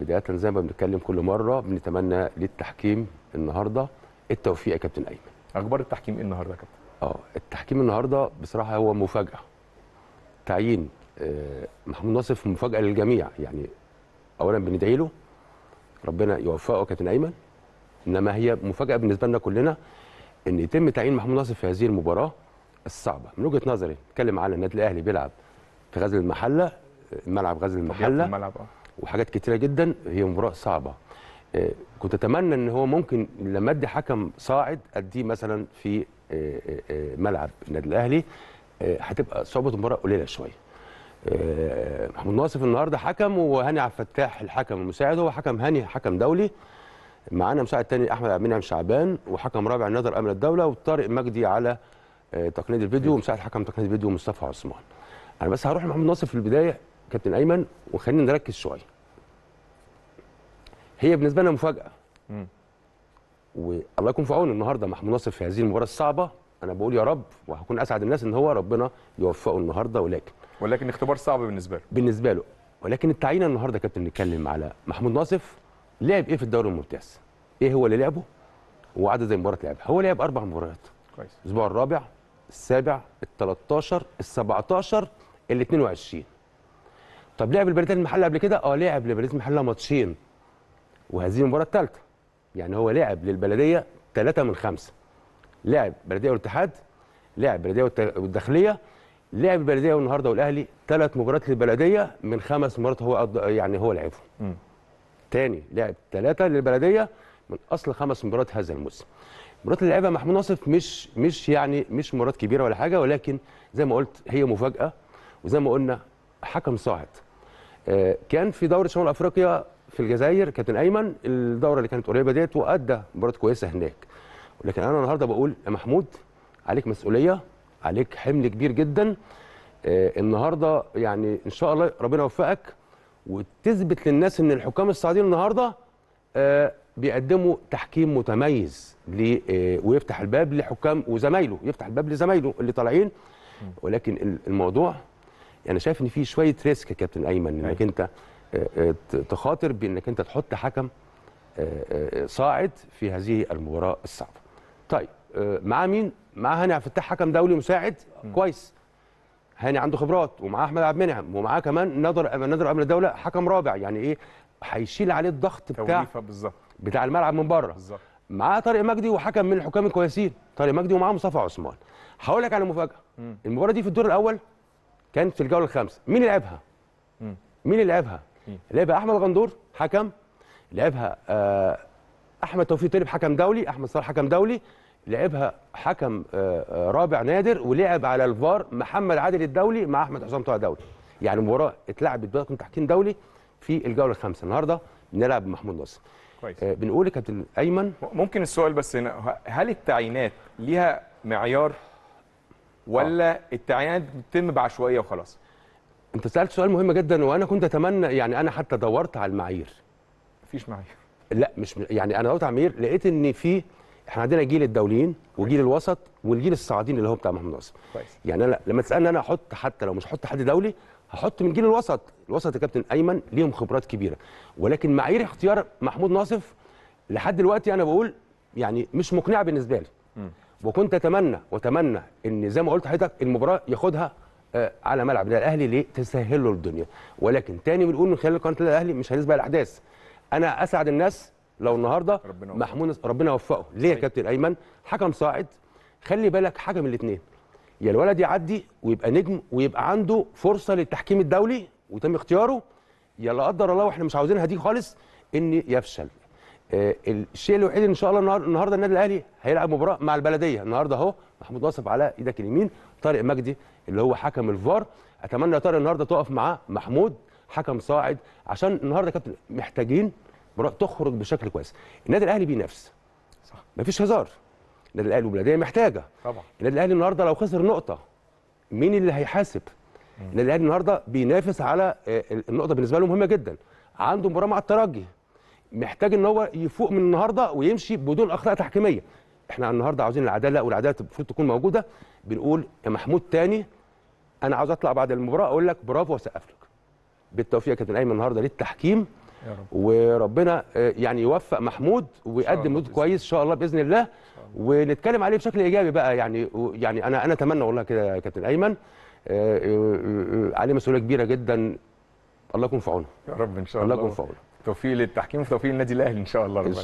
بدايه زي ما بنتكلم كل مره بنتمنى للتحكيم النهارده التوفيق يا كابتن ايمن. اخبار التحكيم ايه النهارده يا كابتن؟ اه التحكيم النهارده بصراحه هو مفاجاه. تعيين آه، محمود ناصف مفاجاه للجميع يعني اولا بندعي له ربنا يوفقه يا كابتن ايمن انما هي مفاجاه بالنسبه لنا كلنا ان يتم تعيين محمود ناصف في هذه المباراه الصعبه من وجهه نظري نتكلم على النادي الاهلي بيلعب في غزل المحله آه، ملعب غزل المحله الملعب آه. وحاجات كتيره جدا هي مباراه صعبه آه، كنت اتمنى ان هو ممكن لما ادي حكم صاعد اديه مثلا في آه، آه، ملعب النادي الاهلي هتبقى صعوبه المباراه قليله شويه محمود ناصف النهارده حكم وهاني عبد الفتاح الحكم المساعد هو حكم هاني حكم دولي معانا مساعد تاني احمد عبد المنعم شعبان وحكم رابع نادر امن الدوله وطارق مجدي على تقنيه الفيديو ومساعد حكم تقنيه الفيديو مصطفى عثمان انا بس هروح لمحمود ناصف في البدايه كابتن ايمن وخلينا نركز شويه هي بالنسبه لنا مفاجاه والله يكون في عون النهارده محمود ناصر في هذه المباراه الصعبه انا بقول يا رب وهكون اسعد الناس ان هو ربنا يوفقه النهارده ولكن ولكن اختبار صعب بالنسبه له بالنسبه له ولكن التعيين النهارده كابتن نتكلم على محمود ناصف لعب ايه في الدوري الممتاز؟ ايه هو اللي لعبه؟ وعدد المباريات لعبها هو لعب اربع مباريات كويس الاسبوع الرابع السابع ال 13 ال 17 ال 22 طب لعب البريتاني المحله قبل كده؟ اه لعب لبريد المحله ماتشين وهذه المباراه الثالثه يعني هو لعب للبلديه ثلاثه من خمسه لعب بلديه والاتحاد لعب بلديه والداخليه لعب البلديه والنهارده والاهلي ثلاث مباريات للبلديه من خمس مرات هو أض... يعني هو لعبهم تاني لعب ثلاثه للبلديه من اصل خمس مباريات هذا الموسم المباريات اللي لعبها محمود ناصف مش مش يعني مش مباريات كبيره ولا حاجه ولكن زي ما قلت هي مفاجاه وزي ما قلنا حكم صاعد آه، كان في دوري شمال افريقيا في الجزائر كابتن ايمن الدوره اللي كانت قريبه ديت وادى مباراه كويسه هناك ولكن انا النهارده بقول يا محمود عليك مسؤوليه عليك حمل كبير جدا آه، النهارده يعني ان شاء الله ربنا يوفقك وتثبت للناس ان الحكام السعوديين النهارده آه، بيقدموا تحكيم متميز ويفتح الباب لحكام وزمايله يفتح الباب لزمايله اللي طالعين ولكن الموضوع يعني شايف ان في شويه ريسك يا كابتن ايمن أيوة. انك انت آه، آه، تخاطر بانك انت تحط حكم آه، صاعد في هذه المباراه الصعبه. طيب مع مين؟ مع هاني عبد الفتاح حكم دولي مساعد كويس. هاني عنده خبرات ومعاه احمد عبد المنعم ومعاه كمان نادر نادر امن الدوله حكم رابع يعني ايه هيشيل عليه الضغط بتاع بتاع الملعب من بره بالظبط معاه طارق مجدي وحكم من الحكام الكويسين طارق مجدي ومعاه مصطفى عثمان هقول لك على مفاجاه المباراه دي في الدور الاول كانت في الجوله الخامسه مين لعبها مين اللي لعبها لعبها احمد غندور حكم لعبها آه احمد توفيق طلب حكم دولي احمد صلاح حكم دولي لعبها حكم آه،, آه رابع نادر ولعب على الفار محمد عادل الدولي مع احمد حسام طه دولي يعني المباراه اتلعبت بدون تحكيم دولي في الجوله الخامسه النهارده بنلعب محمود نصر كويس آه بنقول كابتن ايمن ممكن السؤال بس هنا هل التعيينات ليها معيار ولا آه. التعيينات بتتم بعشوائيه وخلاص انت سالت سؤال مهم جدا وانا كنت اتمنى يعني انا حتى دورت على المعايير مفيش معايير لا مش يعني انا دورت على المعايير لقيت ان في احنا عندنا جيل الدوليين وجيل الوسط والجيل الصاعدين اللي هو بتاع محمد ناصر يعني انا لما تسالني انا احط حتى لو مش احط حد دولي هحط من جيل الوسط الوسط يا كابتن ايمن ليهم خبرات كبيره ولكن معايير اختيار محمود ناصف لحد دلوقتي انا بقول يعني مش مقنعه بالنسبه لي م. وكنت اتمنى واتمنى ان زي ما قلت حضرتك المباراه ياخدها آه، على ملعب النادي الاهلي ليه تسهل له الدنيا ولكن تاني بنقول من خلال قناه الاهلي مش هنسبق الاحداث انا اسعد الناس لو النهارده ربنا محمود ربنا يوفقه ليه يا كابتن ايمن حكم صاعد خلي بالك حكم الاثنين يا الولد يعدي ويبقى نجم ويبقى عنده فرصه للتحكيم الدولي وتم اختياره يا لا قدر الله واحنا مش عاوزينها دي خالص ان يفشل آه، الشيء الوحيد ان شاء الله النهارده النادي الاهلي هيلعب مباراه مع البلديه النهارده اهو محمود واصف على ايدك اليمين طارق مجدي اللي هو حكم الفار اتمنى يا طارق النهارده تقف معاه محمود حكم صاعد عشان النهارده كابتن محتاجين مباراه تخرج بشكل كويس النادي الاهلي بينافس صح مفيش هزار النادي الاهلي والبلديه محتاجه طبعا النادي الاهلي النهارده لو خسر نقطه مين اللي هيحاسب النادي الاهلي النهارده بينافس على آه، النقطه بالنسبه له مهمه جدا عنده مباراه مع الترجي محتاج ان هو يفوق من النهارده ويمشي بدون اخطاء تحكيميه احنا النهارده عاوزين العداله والعداله المفروض تكون موجوده بنقول يا محمود تاني انا عاوز اطلع بعد المباراه اقول لك برافو واسقف لك بالتوفيق يا كابتن ايمن النهارده للتحكيم يا رب. وربنا آه، يعني يوفق محمود ويقدم مجهود كويس ان شاء الله باذن الله ونتكلم عليه بشكل ايجابي بقى يعني يعني انا انا اتمنى والله كده يا كابتن ايمن آه، آه، عليه مسؤوليه كبيره جدا الله يكون في عونه يا رب ان شاء الله الله يكون في عونه توفيق للتحكيم وتوفيق للنادي الاهلي ان شاء الله ربنا